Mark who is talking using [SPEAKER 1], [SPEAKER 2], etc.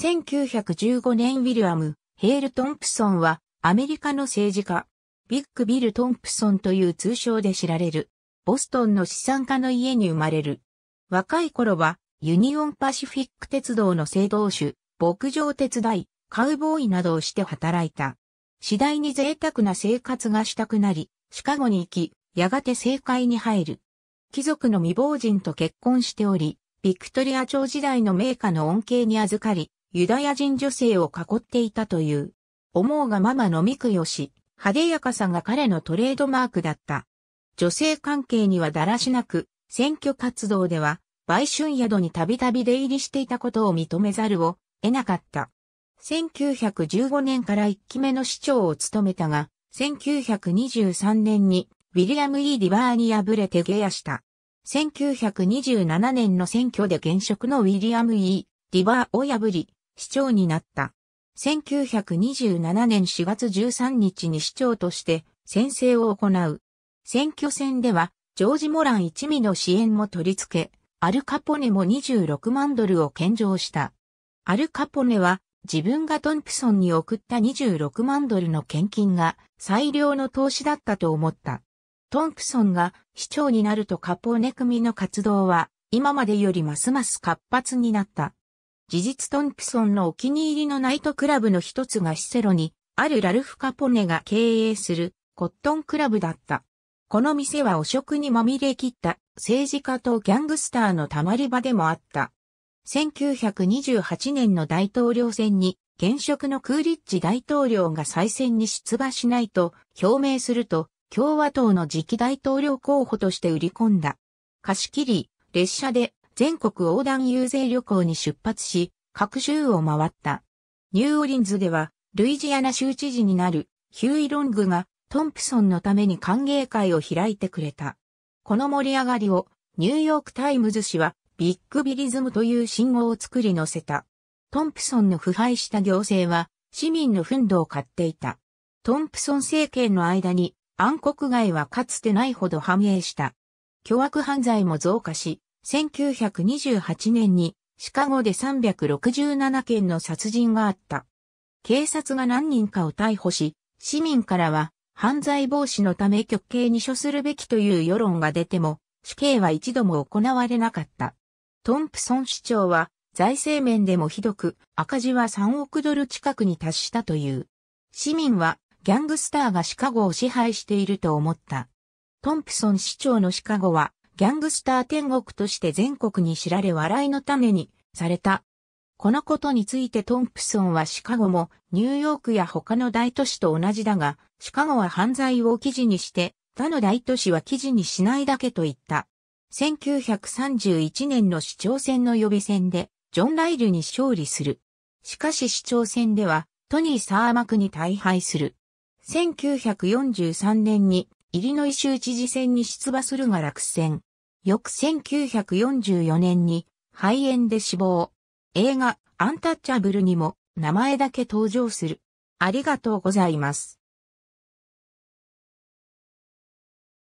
[SPEAKER 1] 1915年ウィリアム・ヘール・トンプソンはアメリカの政治家、ビッグ・ビル・トンプソンという通称で知られる、ボストンの資産家の家に生まれる。若い頃は、ユニオンパシフィック鉄道の制動手、牧場手伝い、カウボーイなどをして働いた。次第に贅沢な生活がしたくなり、シカゴに行き、やがて政界に入る。貴族の未亡人と結婚しており、ビクトリア朝時代の名家の恩恵に預かり、ユダヤ人女性を囲っていたという。思うがままのみくよし、派手やかさが彼のトレードマークだった。女性関係にはだらしなく、選挙活動では、売春宿にたびたび出入りしていたことを認めざるを得なかった。1915年から1期目の市長を務めたが、1923年にウィリアム・イー・ディバーに敗れて下野した。1927年の選挙で現職のウィリアム・イー・ディバーを破り、市長になった。1927年4月13日に市長として宣誓を行う。選挙戦では、ジョージ・モラン一味の支援も取り付け、アルカポネも26万ドルを献上した。アルカポネは、自分がトンプソンに送った26万ドルの献金が最良の投資だったと思った。トンプソンが市長になるとカポネ組の活動は今までよりますます活発になった。事実トンプソンのお気に入りのナイトクラブの一つがシセロに、あるラルフ・カポネが経営するコットンクラブだった。この店は汚職にまみれきった政治家とギャングスターのたまり場でもあった。1928年の大統領選に現職のクーリッジ大統領が再選に出馬しないと表明すると共和党の次期大統領候補として売り込んだ。貸し切り、列車で全国横断遊説旅行に出発し、各州を回った。ニューオリンズでは、ルイジアナ州知事になるヒューイ・ロングがトンプソンのために歓迎会を開いてくれた。この盛り上がりをニューヨークタイムズ氏はビッグビリズムという信号を作り載せた。トンプソンの腐敗した行政は市民の憤怒を買っていた。トンプソン政権の間に暗黒街はかつてないほど繁栄した。巨悪犯罪も増加し、1928年にシカゴで367件の殺人があった。警察が何人かを逮捕し、市民からは犯罪防止のため極刑に処するべきという世論が出ても、死刑は一度も行われなかった。トンプソン市長は財政面でもひどく赤字は3億ドル近くに達したという。市民はギャングスターがシカゴを支配していると思った。トンプソン市長のシカゴはギャングスター天国として全国に知られ笑いの種にされた。このことについてトンプソンはシカゴもニューヨークや他の大都市と同じだが、シカゴは犯罪を記事にして他の大都市は記事にしないだけと言った。1931年の市長選の予備選でジョン・ライルに勝利する。しかし市長選ではトニー・サーマクに大敗する。1943年にイリノイ州知事選に出馬するが落選。翌1944年に肺炎で死亡。映画アンタッチャブルにも名前だけ登場する。ありがとうございます。